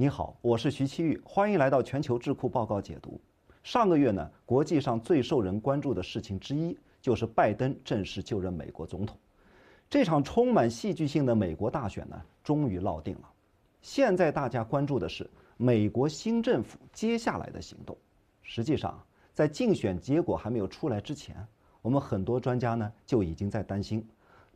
你好，我是徐七玉，欢迎来到全球智库报告解读。上个月呢，国际上最受人关注的事情之一就是拜登正式就任美国总统。这场充满戏剧性的美国大选呢，终于落定了。现在大家关注的是美国新政府接下来的行动。实际上，在竞选结果还没有出来之前，我们很多专家呢就已经在担心。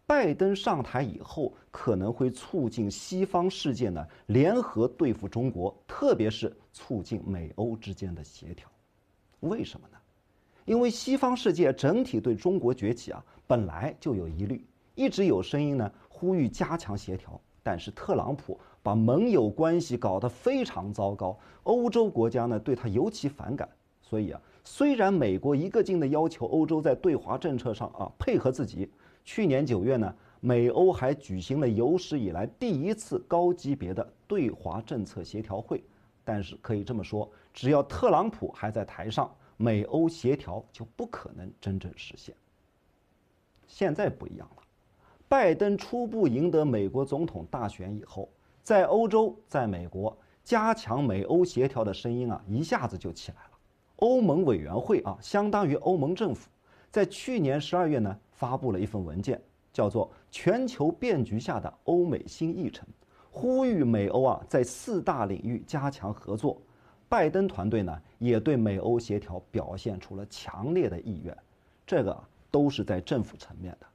拜登上台以后，可能会促进西方世界呢联合对付中国，特别是促进美欧之间的协调。为什么呢？因为西方世界整体对中国崛起啊本来就有疑虑，一直有声音呢呼吁加强协调。但是特朗普把盟友关系搞得非常糟糕，欧洲国家呢对他尤其反感。所以啊，虽然美国一个劲地要求欧洲在对华政策上啊配合自己。去年九月呢，美欧还举行了有史以来第一次高级别的对华政策协调会。但是可以这么说，只要特朗普还在台上，美欧协调就不可能真正实现。现在不一样了，拜登初步赢得美国总统大选以后，在欧洲、在美国加强美欧协调的声音啊，一下子就起来了。欧盟委员会啊，相当于欧盟政府，在去年十二月呢。发布了一份文件，叫做《全球变局下的欧美新议程》，呼吁美欧啊在四大领域加强合作。拜登团队呢也对美欧协调表现出了强烈的意愿，这个都是在政府层面的。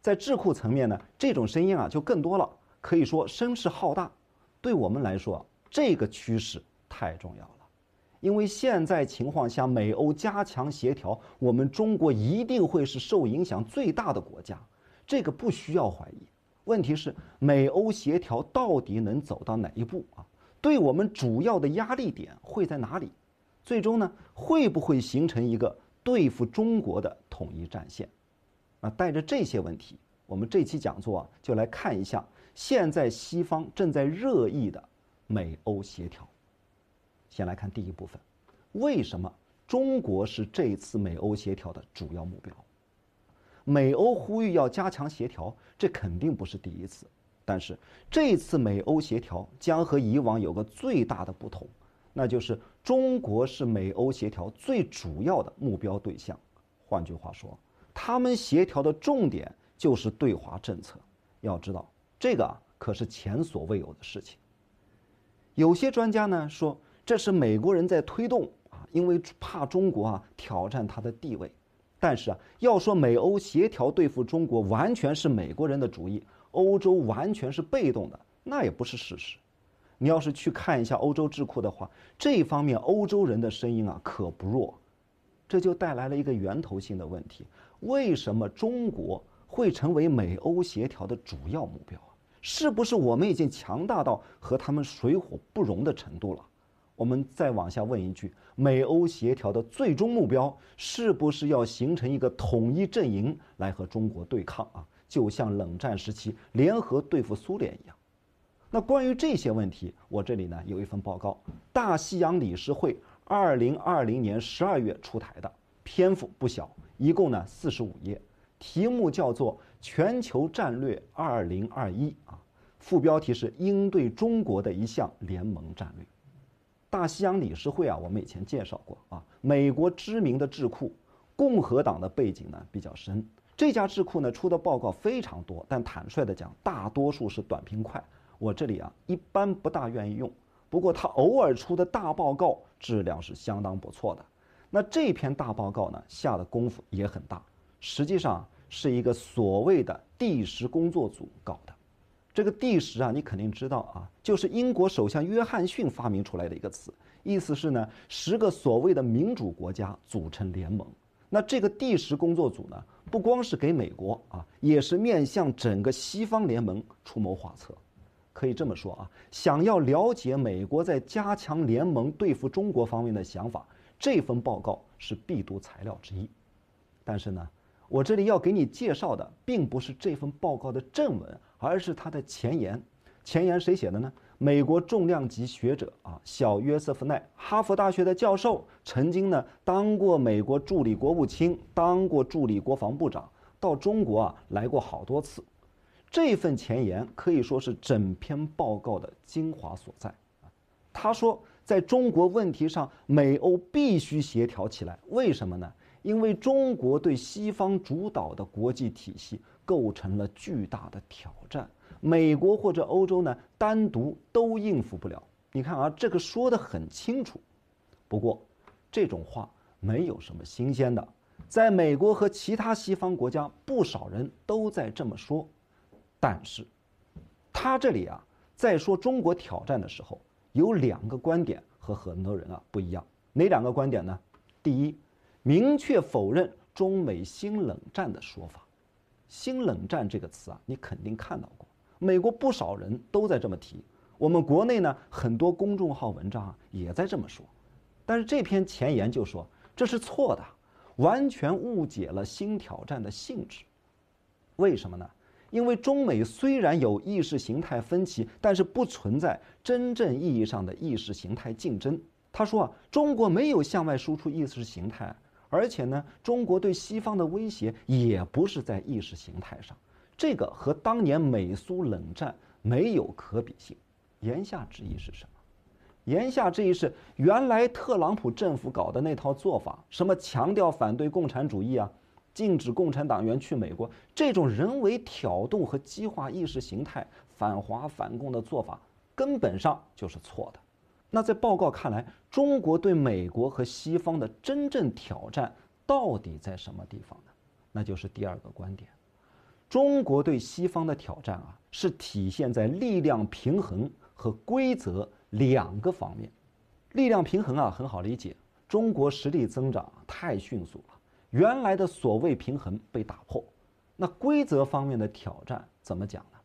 在智库层面呢，这种声音啊就更多了，可以说声势浩大。对我们来说，这个趋势太重要了。因为现在情况下，美欧加强协调，我们中国一定会是受影响最大的国家，这个不需要怀疑。问题是，美欧协调到底能走到哪一步啊？对我们主要的压力点会在哪里？最终呢，会不会形成一个对付中国的统一战线？啊，带着这些问题，我们这期讲座啊，就来看一下现在西方正在热议的美欧协调。先来看第一部分，为什么中国是这次美欧协调的主要目标？美欧呼吁要加强协调，这肯定不是第一次，但是这次美欧协调将和以往有个最大的不同，那就是中国是美欧协调最主要的目标对象。换句话说，他们协调的重点就是对华政策。要知道，这个啊可是前所未有的事情。有些专家呢说。这是美国人在推动啊，因为怕中国啊挑战他的地位。但是啊，要说美欧协调对付中国完全是美国人的主意，欧洲完全是被动的，那也不是事实。你要是去看一下欧洲智库的话，这方面欧洲人的声音啊可不弱。这就带来了一个源头性的问题：为什么中国会成为美欧协调的主要目标啊？是不是我们已经强大到和他们水火不容的程度了？我们再往下问一句：美欧协调的最终目标是不是要形成一个统一阵营来和中国对抗啊？就像冷战时期联合对付苏联一样。那关于这些问题，我这里呢有一份报告，大西洋理事会二零二零年十二月出台的，篇幅不小，一共呢四十五页，题目叫做《全球战略二零二一》，啊，副标题是应对中国的一项联盟战略。大西洋理事会啊，我们以前介绍过啊，美国知名的智库，共和党的背景呢比较深。这家智库呢出的报告非常多，但坦率的讲，大多数是短平快，我这里啊一般不大愿意用。不过他偶尔出的大报告质量是相当不错的。那这篇大报告呢下的功夫也很大，实际上是一个所谓的第十工作组搞的。这个第十啊，你肯定知道啊，就是英国首相约翰逊发明出来的一个词，意思是呢，十个所谓的民主国家组成联盟。那这个第十工作组呢，不光是给美国啊，也是面向整个西方联盟出谋划策。可以这么说啊，想要了解美国在加强联盟对付中国方面的想法，这份报告是必读材料之一。但是呢，我这里要给你介绍的，并不是这份报告的正文。而是它的前言，前言谁写的呢？美国重量级学者啊，小约瑟夫奈，哈佛大学的教授，曾经呢当过美国助理国务卿，当过助理国防部长，到中国啊来过好多次。这份前言可以说是整篇报告的精华所在啊。他说，在中国问题上，美欧必须协调起来。为什么呢？因为中国对西方主导的国际体系。构成了巨大的挑战，美国或者欧洲呢，单独都应付不了。你看啊，这个说的很清楚。不过，这种话没有什么新鲜的，在美国和其他西方国家，不少人都在这么说。但是，他这里啊，在说中国挑战的时候，有两个观点和很多人啊不一样。哪两个观点呢？第一，明确否认中美新冷战的说法。新冷战这个词啊，你肯定看到过，美国不少人都在这么提，我们国内呢很多公众号文章啊也在这么说，但是这篇前言就说这是错的，完全误解了新挑战的性质，为什么呢？因为中美虽然有意识形态分歧，但是不存在真正意义上的意识形态竞争。他说啊，中国没有向外输出意识形态。而且呢，中国对西方的威胁也不是在意识形态上，这个和当年美苏冷战没有可比性。言下之意是什么？言下之意是，原来特朗普政府搞的那套做法，什么强调反对共产主义啊，禁止共产党员去美国，这种人为挑动和激化意识形态反华反共的做法，根本上就是错的。那在报告看来，中国对美国和西方的真正挑战到底在什么地方呢？那就是第二个观点，中国对西方的挑战啊，是体现在力量平衡和规则两个方面。力量平衡啊，很好理解，中国实力增长太迅速了，原来的所谓平衡被打破。那规则方面的挑战怎么讲呢？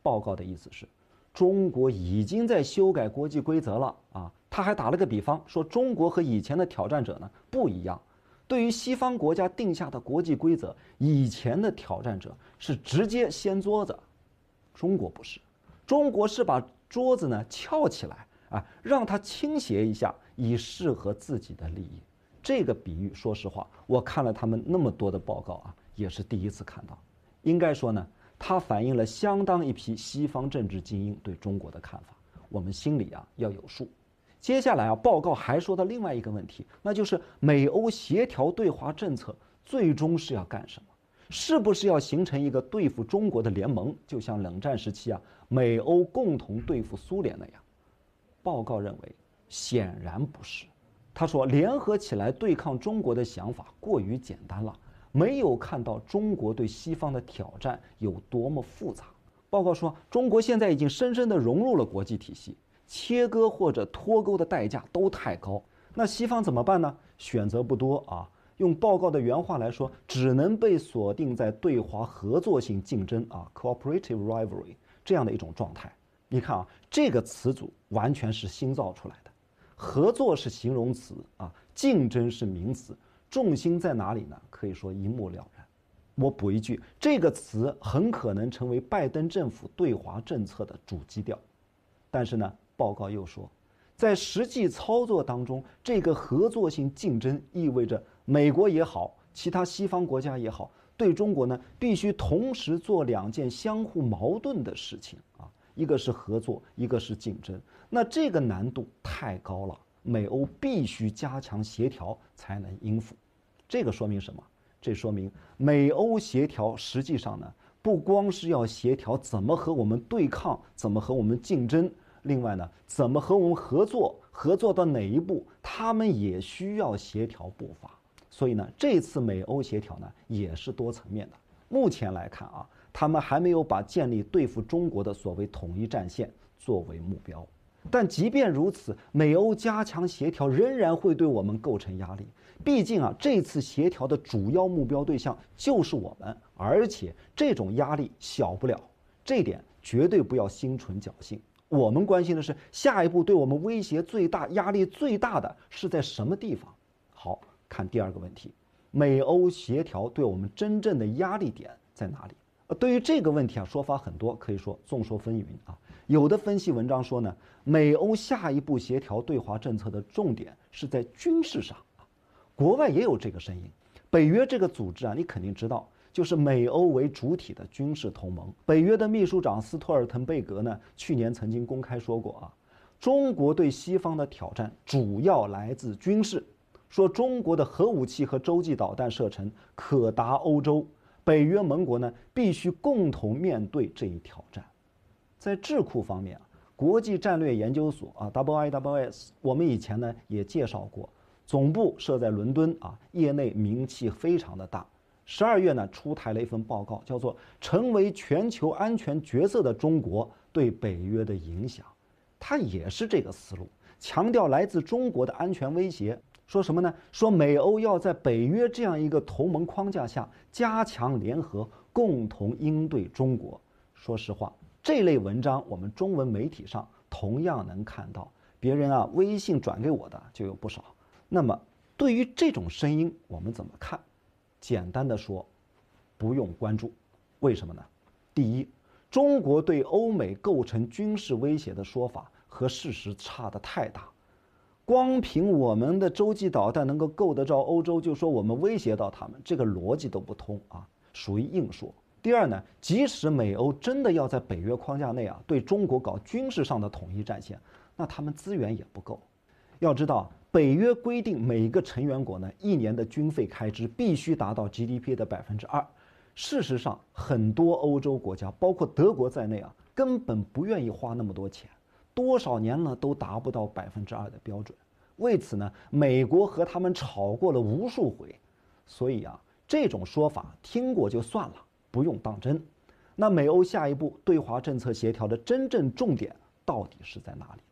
报告的意思是。中国已经在修改国际规则了啊！他还打了个比方，说中国和以前的挑战者呢不一样。对于西方国家定下的国际规则，以前的挑战者是直接掀桌子，中国不是，中国是把桌子呢翘起来啊，让它倾斜一下，以适合自己的利益。这个比喻，说实话，我看了他们那么多的报告啊，也是第一次看到。应该说呢。它反映了相当一批西方政治精英对中国的看法，我们心里啊要有数。接下来啊，报告还说到另外一个问题，那就是美欧协调对华政策最终是要干什么？是不是要形成一个对付中国的联盟？就像冷战时期啊，美欧共同对付苏联那样？报告认为，显然不是。他说，联合起来对抗中国的想法过于简单了。没有看到中国对西方的挑战有多么复杂。报告说，中国现在已经深深地融入了国际体系，切割或者脱钩的代价都太高。那西方怎么办呢？选择不多啊。用报告的原话来说，只能被锁定在对华合作性竞争啊 （cooperative rivalry） 这样的一种状态。你看啊，这个词组完全是新造出来的，合作是形容词啊，竞争是名词。重心在哪里呢？可以说一目了然。我补一句，这个词很可能成为拜登政府对华政策的主基调。但是呢，报告又说，在实际操作当中，这个合作性竞争意味着美国也好，其他西方国家也好，对中国呢必须同时做两件相互矛盾的事情啊，一个是合作，一个是竞争。那这个难度太高了，美欧必须加强协调才能应付。这个说明什么？这说明美欧协调实际上呢，不光是要协调怎么和我们对抗，怎么和我们竞争，另外呢，怎么和我们合作，合作到哪一步，他们也需要协调步伐。所以呢，这次美欧协调呢，也是多层面的。目前来看啊，他们还没有把建立对付中国的所谓统一战线作为目标。但即便如此，美欧加强协调仍然会对我们构成压力。毕竟啊，这次协调的主要目标对象就是我们，而且这种压力小不了，这点绝对不要心存侥幸。我们关心的是，下一步对我们威胁最大、压力最大的是在什么地方？好，看第二个问题：美欧协调对我们真正的压力点在哪里？呃，对于这个问题啊，说法很多，可以说众说纷纭啊。有的分析文章说呢，美欧下一步协调对华政策的重点是在军事上。国外也有这个声音，北约这个组织啊，你肯定知道，就是美欧为主体的军事同盟。北约的秘书长斯托尔滕贝格呢，去年曾经公开说过啊，中国对西方的挑战主要来自军事，说中国的核武器和洲际导弹射程可达欧洲，北约盟国呢必须共同面对这一挑战。在智库方面啊，国际战略研究所啊，WIS，我们以前呢也介绍过。总部设在伦敦啊，业内名气非常的大。十二月呢，出台了一份报告，叫做《成为全球安全角色的中国对北约的影响》，它也是这个思路，强调来自中国的安全威胁。说什么呢？说美欧要在北约这样一个同盟框架下加强联合，共同应对中国。说实话，这类文章我们中文媒体上同样能看到，别人啊微信转给我的就有不少。那么，对于这种声音，我们怎么看？简单的说，不用关注。为什么呢？第一，中国对欧美构成军事威胁的说法和事实差的太大。光凭我们的洲际导弹能够够得着欧洲，就说我们威胁到他们，这个逻辑都不通啊，属于硬说。第二呢，即使美欧真的要在北约框架内啊，对中国搞军事上的统一战线，那他们资源也不够。要知道。北约规定，每一个成员国呢，一年的军费开支必须达到 GDP 的百分之二。事实上，很多欧洲国家，包括德国在内啊，根本不愿意花那么多钱，多少年了都达不到百分之二的标准。为此呢，美国和他们吵过了无数回。所以啊，这种说法听过就算了，不用当真。那美欧下一步对华政策协调的真正重点到底是在哪里？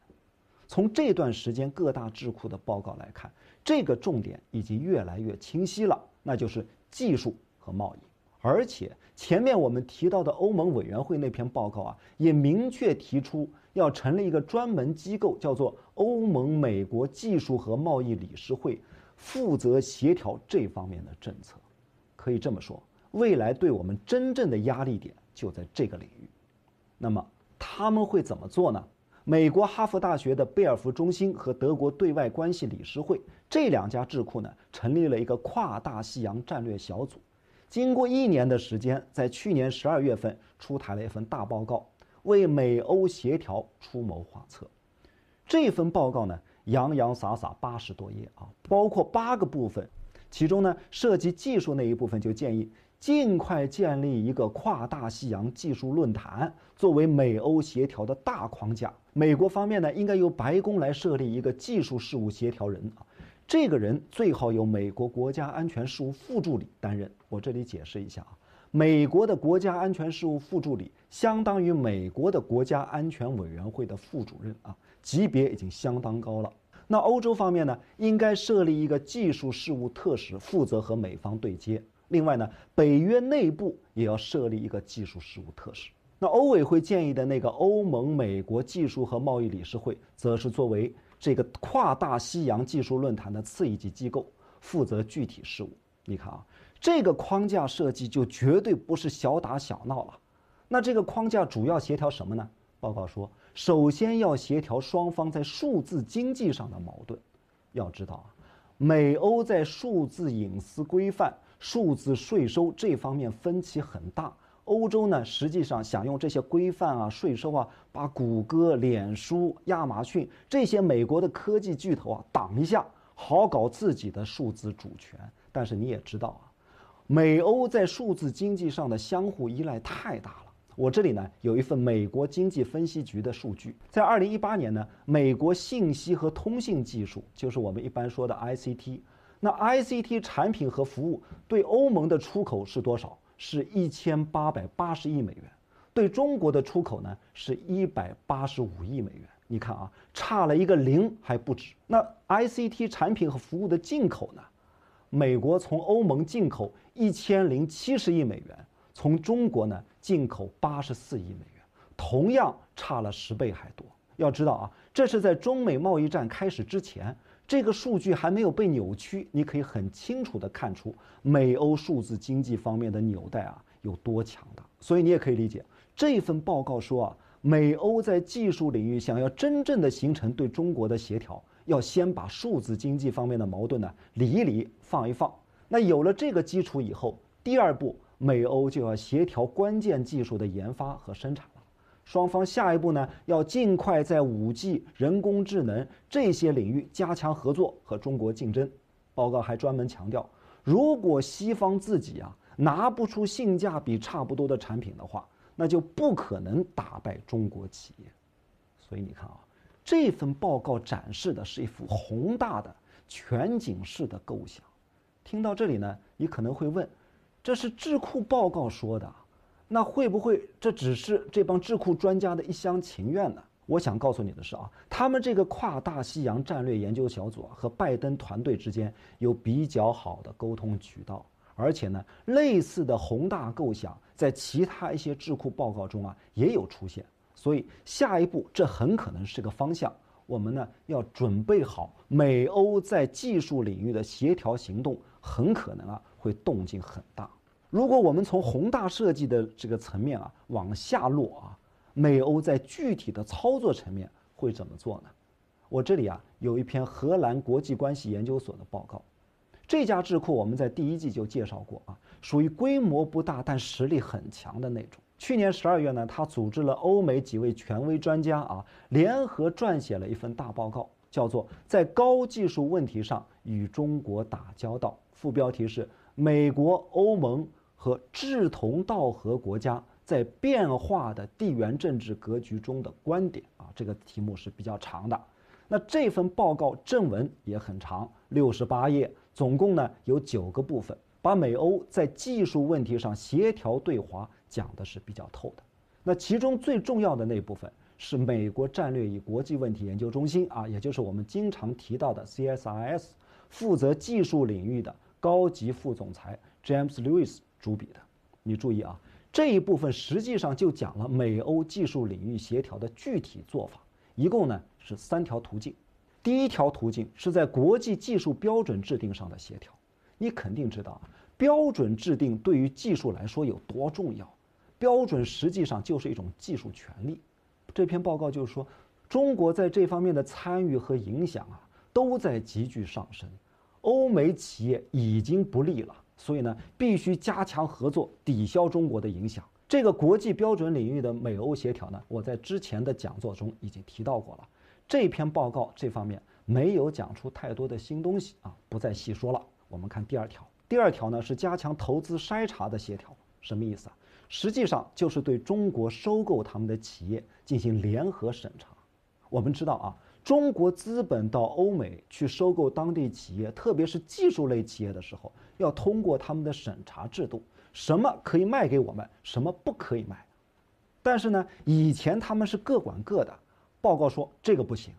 从这段时间各大智库的报告来看，这个重点已经越来越清晰了，那就是技术和贸易。而且前面我们提到的欧盟委员会那篇报告啊，也明确提出要成立一个专门机构，叫做欧盟美国技术和贸易理事会，负责协调这方面的政策。可以这么说，未来对我们真正的压力点就在这个领域。那么他们会怎么做呢？美国哈佛大学的贝尔福中心和德国对外关系理事会这两家智库呢，成立了一个跨大西洋战略小组，经过一年的时间，在去年十二月份出台了一份大报告，为美欧协调出谋划策。这份报告呢，洋洋洒洒八十多页啊，包括八个部分，其中呢，涉及技术那一部分就建议。尽快建立一个跨大西洋技术论坛，作为美欧协调的大框架。美国方面呢，应该由白宫来设立一个技术事务协调人啊，这个人最好由美国国家安全事务副助理担任。我这里解释一下啊，美国的国家安全事务副助理相当于美国的国家安全委员会的副主任啊，级别已经相当高了。那欧洲方面呢，应该设立一个技术事务特使，负责和美方对接。另外呢，北约内部也要设立一个技术事务特使。那欧委会建议的那个欧盟美国技术和贸易理事会，则是作为这个跨大西洋技术论坛的次一级机构，负责具体事务。你看啊，这个框架设计就绝对不是小打小闹了。那这个框架主要协调什么呢？报告说，首先要协调双方在数字经济上的矛盾。要知道啊，美欧在数字隐私规范。数字税收这方面分歧很大。欧洲呢，实际上想用这些规范啊、税收啊，把谷歌、脸书、亚马逊这些美国的科技巨头啊挡一下，好搞自己的数字主权。但是你也知道啊，美欧在数字经济上的相互依赖太大了。我这里呢有一份美国经济分析局的数据，在二零一八年呢，美国信息和通信技术，就是我们一般说的 ICT。那 ICT 产品和服务对欧盟的出口是多少？是一千八百八十亿美元。对中国的出口呢？是一百八十五亿美元。你看啊，差了一个零还不止。那 ICT 产品和服务的进口呢？美国从欧盟进口一千零七十亿美元，从中国呢进口八十四亿美元，同样差了十倍还多。要知道啊，这是在中美贸易战开始之前。这个数据还没有被扭曲，你可以很清楚地看出美欧数字经济方面的纽带啊有多强大。所以你也可以理解，这份报告说啊，美欧在技术领域想要真正的形成对中国的协调，要先把数字经济方面的矛盾呢理一理、放一放。那有了这个基础以后，第二步，美欧就要协调关键技术的研发和生产。双方下一步呢，要尽快在五 G、人工智能这些领域加强合作和中国竞争。报告还专门强调，如果西方自己啊拿不出性价比差不多的产品的话，那就不可能打败中国企业。所以你看啊，这份报告展示的是一幅宏大的全景式的构想。听到这里呢，你可能会问，这是智库报告说的。那会不会这只是这帮智库专家的一厢情愿呢？我想告诉你的是啊，他们这个跨大西洋战略研究小组和拜登团队之间有比较好的沟通渠道，而且呢，类似的宏大构想在其他一些智库报告中啊也有出现。所以下一步这很可能是个方向，我们呢要准备好美欧在技术领域的协调行动，很可能啊会动静很大。如果我们从宏大设计的这个层面啊往下落啊，美欧在具体的操作层面会怎么做呢？我这里啊有一篇荷兰国际关系研究所的报告，这家智库我们在第一季就介绍过啊，属于规模不大但实力很强的那种。去年十二月呢，他组织了欧美几位权威专家啊，联合撰写了一份大报告，叫做《在高技术问题上与中国打交道》，副标题是“美国欧盟”。和志同道合国家在变化的地缘政治格局中的观点啊，这个题目是比较长的。那这份报告正文也很长，六十八页，总共呢有九个部分，把美欧在技术问题上协调对华讲的是比较透的。那其中最重要的那部分是美国战略与国际问题研究中心啊，也就是我们经常提到的 CSIS，负责技术领域的高级副总裁 James Lewis。主笔的，你注意啊，这一部分实际上就讲了美欧技术领域协调的具体做法，一共呢是三条途径。第一条途径是在国际技术标准制定上的协调。你肯定知道，标准制定对于技术来说有多重要。标准实际上就是一种技术权利。这篇报告就是说，中国在这方面的参与和影响啊都在急剧上升，欧美企业已经不利了。所以呢，必须加强合作，抵消中国的影响。这个国际标准领域的美欧协调呢，我在之前的讲座中已经提到过了。这篇报告这方面没有讲出太多的新东西啊，不再细说了。我们看第二条，第二条呢是加强投资筛查的协调，什么意思啊？实际上就是对中国收购他们的企业进行联合审查。我们知道啊。中国资本到欧美去收购当地企业，特别是技术类企业的时候，要通过他们的审查制度，什么可以卖给我们，什么不可以卖。但是呢，以前他们是各管各的，报告说这个不行，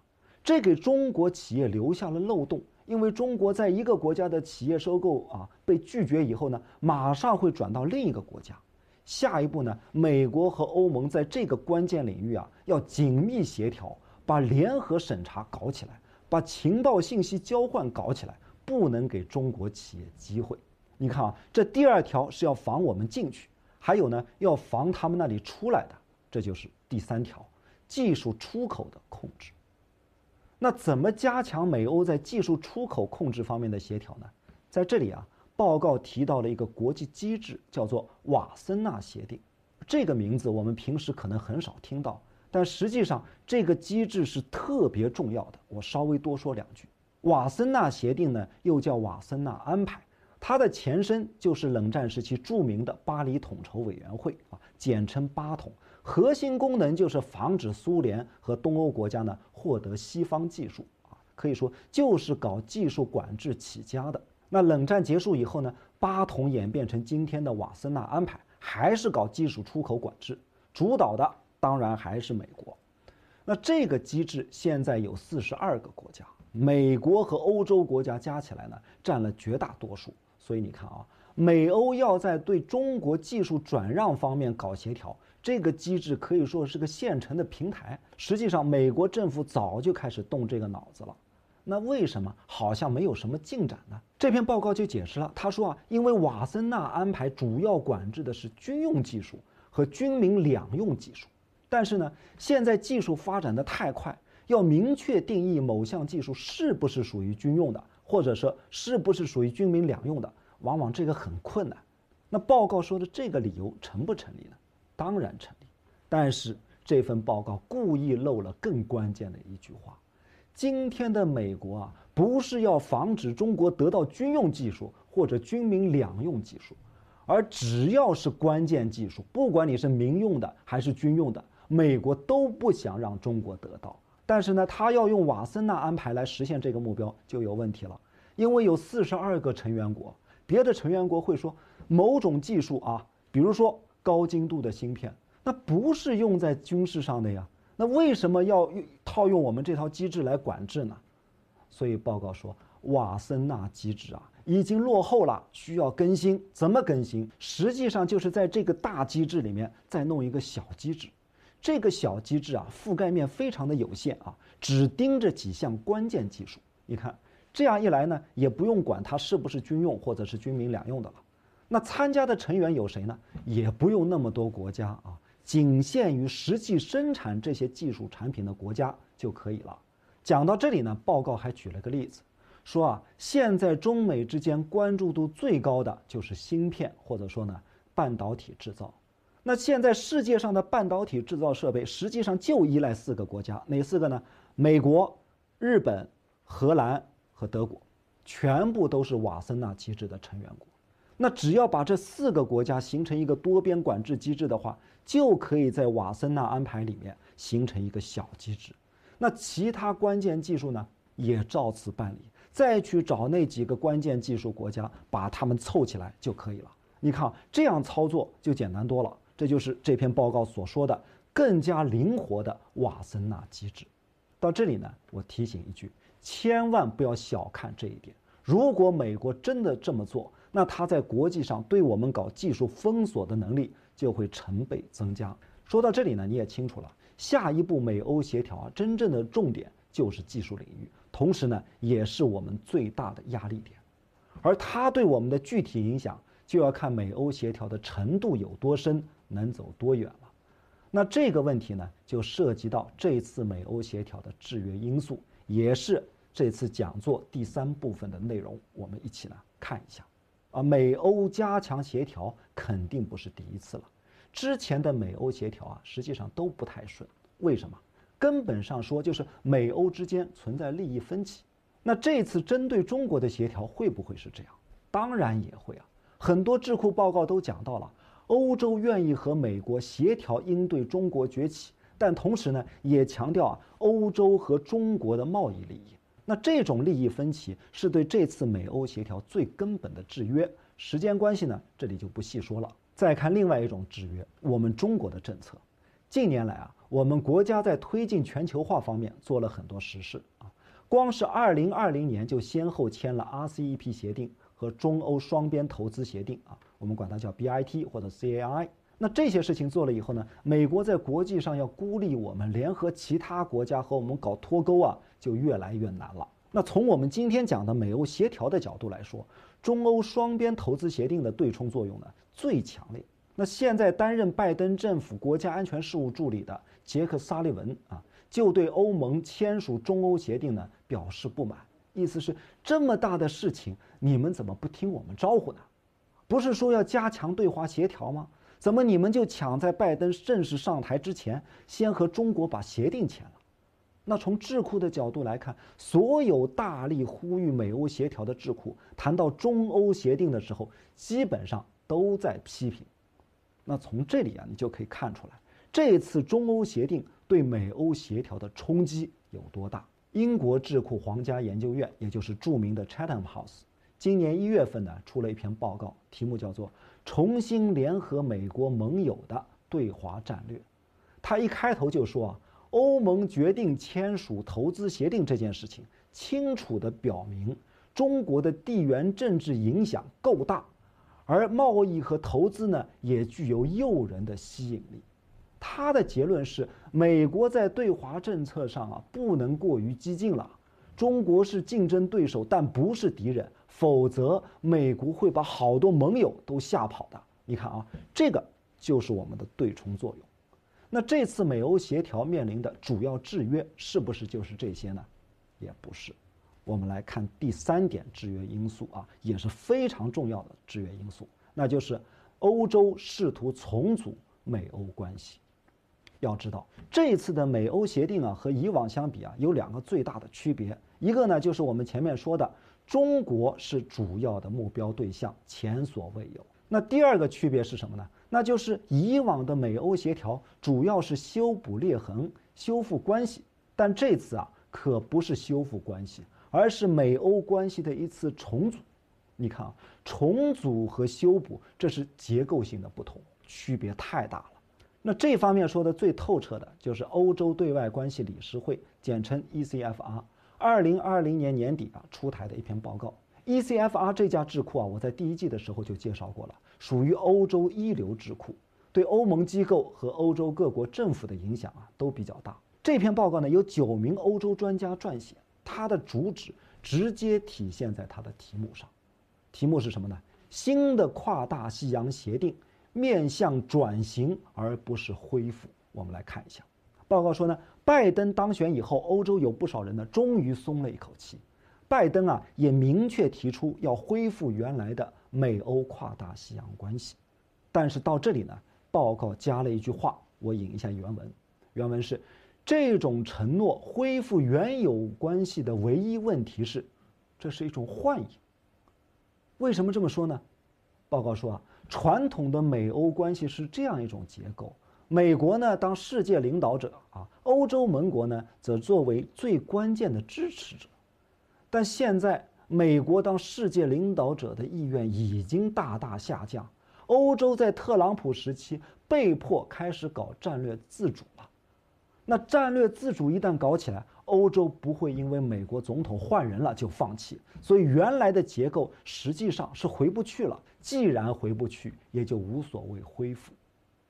这给中国企业留下了漏洞。因为中国在一个国家的企业收购啊被拒绝以后呢，马上会转到另一个国家。下一步呢，美国和欧盟在这个关键领域啊要紧密协调。把联合审查搞起来，把情报信息交换搞起来，不能给中国企业机会。你看啊，这第二条是要防我们进去，还有呢，要防他们那里出来的，这就是第三条，技术出口的控制。那怎么加强美欧在技术出口控制方面的协调呢？在这里啊，报告提到了一个国际机制，叫做瓦森纳协定。这个名字我们平时可能很少听到。但实际上，这个机制是特别重要的。我稍微多说两句。瓦森纳协定呢，又叫瓦森纳安排，它的前身就是冷战时期著名的巴黎统筹委员会啊，简称巴统。核心功能就是防止苏联和东欧国家呢获得西方技术啊，可以说就是搞技术管制起家的。那冷战结束以后呢，巴统演变成今天的瓦森纳安排，还是搞技术出口管制，主导的。当然还是美国，那这个机制现在有四十二个国家，美国和欧洲国家加起来呢占了绝大多数。所以你看啊，美欧要在对中国技术转让方面搞协调，这个机制可以说是个现成的平台。实际上，美国政府早就开始动这个脑子了，那为什么好像没有什么进展呢？这篇报告就解释了，他说啊，因为瓦森纳安排主要管制的是军用技术和军民两用技术。但是呢，现在技术发展的太快，要明确定义某项技术是不是属于军用的，或者说是不是属于军民两用的，往往这个很困难。那报告说的这个理由成不成立呢？当然成立。但是这份报告故意漏了更关键的一句话：今天的美国啊，不是要防止中国得到军用技术或者军民两用技术，而只要是关键技术，不管你是民用的还是军用的。美国都不想让中国得到，但是呢，他要用瓦森纳安排来实现这个目标就有问题了，因为有四十二个成员国，别的成员国会说某种技术啊，比如说高精度的芯片，那不是用在军事上的呀，那为什么要用套用我们这套机制来管制呢？所以报告说，瓦森纳机制啊已经落后了，需要更新，怎么更新？实际上就是在这个大机制里面再弄一个小机制。这个小机制啊，覆盖面非常的有限啊，只盯着几项关键技术。你看，这样一来呢，也不用管它是不是军用或者是军民两用的了。那参加的成员有谁呢？也不用那么多国家啊，仅限于实际生产这些技术产品的国家就可以了。讲到这里呢，报告还举了个例子，说啊，现在中美之间关注度最高的就是芯片，或者说呢，半导体制造。那现在世界上的半导体制造设备实际上就依赖四个国家，哪四个呢？美国、日本、荷兰和德国，全部都是瓦森纳机制的成员国。那只要把这四个国家形成一个多边管制机制的话，就可以在瓦森纳安排里面形成一个小机制。那其他关键技术呢，也照此办理，再去找那几个关键技术国家，把他们凑起来就可以了。你看，这样操作就简单多了。这就是这篇报告所说的更加灵活的瓦森纳机制。到这里呢，我提醒一句，千万不要小看这一点。如果美国真的这么做，那他在国际上对我们搞技术封锁的能力就会成倍增加。说到这里呢，你也清楚了，下一步美欧协调啊，真正的重点就是技术领域，同时呢，也是我们最大的压力点。而他对我们的具体影响，就要看美欧协调的程度有多深。能走多远了？那这个问题呢，就涉及到这次美欧协调的制约因素，也是这次讲座第三部分的内容。我们一起呢看一下。啊，美欧加强协调肯定不是第一次了。之前的美欧协调啊，实际上都不太顺。为什么？根本上说就是美欧之间存在利益分歧。那这次针对中国的协调会不会是这样？当然也会啊。很多智库报告都讲到了。欧洲愿意和美国协调应对中国崛起，但同时呢，也强调啊，欧洲和中国的贸易利益。那这种利益分歧是对这次美欧协调最根本的制约。时间关系呢，这里就不细说了。再看另外一种制约，我们中国的政策。近年来啊，我们国家在推进全球化方面做了很多实事啊，光是二零二零年就先后签了 RCEP 协定和中欧双边投资协定啊。我们管它叫 B I T 或者 C A I，那这些事情做了以后呢，美国在国际上要孤立我们，联合其他国家和我们搞脱钩啊，就越来越难了。那从我们今天讲的美欧协调的角度来说，中欧双边投资协定的对冲作用呢最强烈。那现在担任拜登政府国家安全事务助理的杰克·萨利文啊，就对欧盟签署中欧协定呢表示不满，意思是这么大的事情，你们怎么不听我们招呼呢？不是说要加强对华协调吗？怎么你们就抢在拜登正式上台之前，先和中国把协定签了？那从智库的角度来看，所有大力呼吁美欧协调的智库，谈到中欧协定的时候，基本上都在批评。那从这里啊，你就可以看出来，这次中欧协定对美欧协调的冲击有多大。英国智库皇家研究院，也就是著名的 Chatham House。今年一月份呢，出了一篇报告，题目叫做《重新联合美国盟友的对华战略》。他一开头就说啊，欧盟决定签署投资协定这件事情，清楚地表明中国的地缘政治影响够大，而贸易和投资呢，也具有诱人的吸引力。他的结论是，美国在对华政策上啊，不能过于激进了。中国是竞争对手，但不是敌人，否则美国会把好多盟友都吓跑的。你看啊，这个就是我们的对冲作用。那这次美欧协调面临的主要制约是不是就是这些呢？也不是，我们来看第三点制约因素啊，也是非常重要的制约因素，那就是欧洲试图重组美欧关系。要知道，这次的美欧协定啊和以往相比啊有两个最大的区别。一个呢，就是我们前面说的，中国是主要的目标对象，前所未有。那第二个区别是什么呢？那就是以往的美欧协调主要是修补裂痕、修复关系，但这次啊，可不是修复关系，而是美欧关系的一次重组。你看啊，重组和修补，这是结构性的不同，区别太大了。那这方面说的最透彻的就是欧洲对外关系理事会，简称 ECFR。二零二零年年底啊，出台的一篇报告，ECFR 这家智库啊，我在第一季的时候就介绍过了，属于欧洲一流智库，对欧盟机构和欧洲各国政府的影响啊都比较大。这篇报告呢，有九名欧洲专家撰写，它的主旨直接体现在它的题目上，题目是什么呢？新的跨大西洋协定，面向转型而不是恢复。我们来看一下，报告说呢。拜登当选以后，欧洲有不少人呢，终于松了一口气。拜登啊，也明确提出要恢复原来的美欧跨大西洋关系。但是到这里呢，报告加了一句话，我引一下原文。原文是：“这种承诺恢复原有关系的唯一问题是，这是一种幻影。”为什么这么说呢？报告说啊，传统的美欧关系是这样一种结构。美国呢当世界领导者啊，欧洲盟国呢则作为最关键的支持者。但现在美国当世界领导者的意愿已经大大下降，欧洲在特朗普时期被迫开始搞战略自主了。那战略自主一旦搞起来，欧洲不会因为美国总统换人了就放弃，所以原来的结构实际上是回不去了。既然回不去，也就无所谓恢复。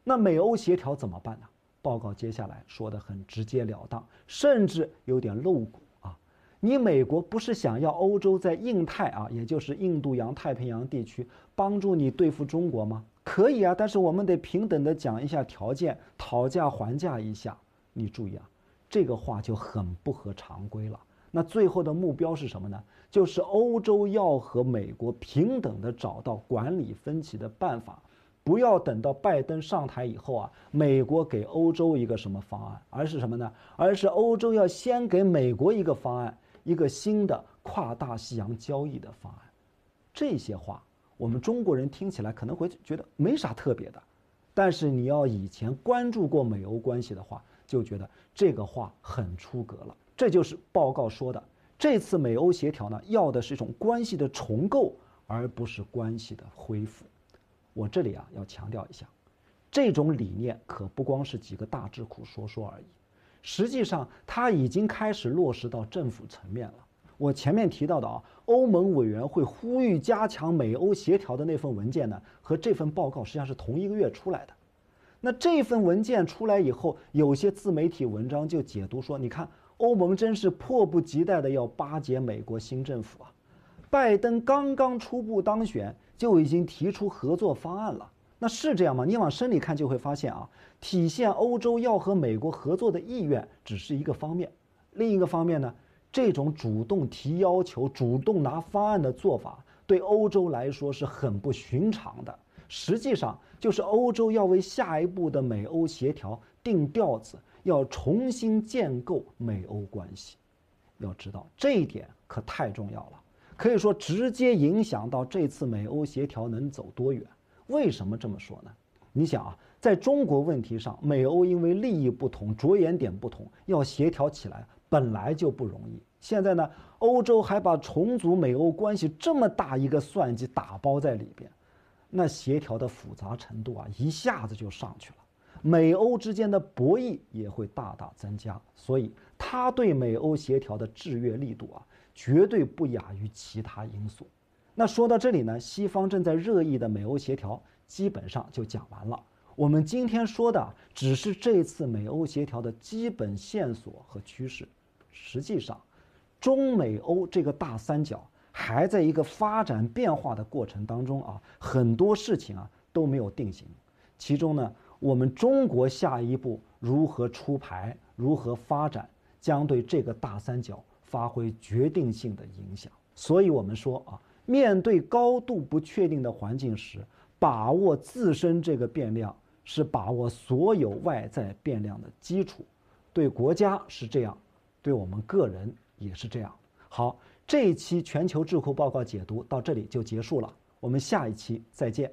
那美欧协调怎么办呢？报告接下来说的很直截了当，甚至有点露骨啊！你美国不是想要欧洲在印太啊，也就是印度洋太平洋地区帮助你对付中国吗？可以啊，但是我们得平等的讲一下条件，讨价还价一下。你注意啊，这个话就很不合常规了。那最后的目标是什么呢？就是欧洲要和美国平等的找到管理分歧的办法。不要等到拜登上台以后啊，美国给欧洲一个什么方案，而是什么呢？而是欧洲要先给美国一个方案，一个新的跨大西洋交易的方案。这些话我们中国人听起来可能会觉得没啥特别的，但是你要以前关注过美欧关系的话，就觉得这个话很出格了。这就是报告说的，这次美欧协调呢，要的是一种关系的重构，而不是关系的恢复。我这里啊要强调一下，这种理念可不光是几个大智库说说而已，实际上它已经开始落实到政府层面了。我前面提到的啊，欧盟委员会呼吁加强美欧协调的那份文件呢，和这份报告实际上是同一个月出来的。那这份文件出来以后，有些自媒体文章就解读说：“你看，欧盟真是迫不及待的要巴结美国新政府啊！拜登刚刚初步当选。”就已经提出合作方案了，那是这样吗？你往深里看就会发现啊，体现欧洲要和美国合作的意愿只是一个方面，另一个方面呢，这种主动提要求、主动拿方案的做法对欧洲来说是很不寻常的。实际上，就是欧洲要为下一步的美欧协调定调子，要重新建构美欧关系。要知道这一点可太重要了。可以说直接影响到这次美欧协调能走多远。为什么这么说呢？你想啊，在中国问题上，美欧因为利益不同、着眼点不同，要协调起来本来就不容易。现在呢，欧洲还把重组美欧关系这么大一个算计打包在里边，那协调的复杂程度啊，一下子就上去了。美欧之间的博弈也会大大增加，所以他对美欧协调的制约力度啊。绝对不亚于其他因素。那说到这里呢，西方正在热议的美欧协调基本上就讲完了。我们今天说的只是这次美欧协调的基本线索和趋势。实际上，中美欧这个大三角还在一个发展变化的过程当中啊，很多事情啊都没有定型。其中呢，我们中国下一步如何出牌，如何发展，将对这个大三角。发挥决定性的影响，所以我们说啊，面对高度不确定的环境时，把握自身这个变量是把握所有外在变量的基础，对国家是这样，对我们个人也是这样。好，这一期全球智库报告解读到这里就结束了，我们下一期再见。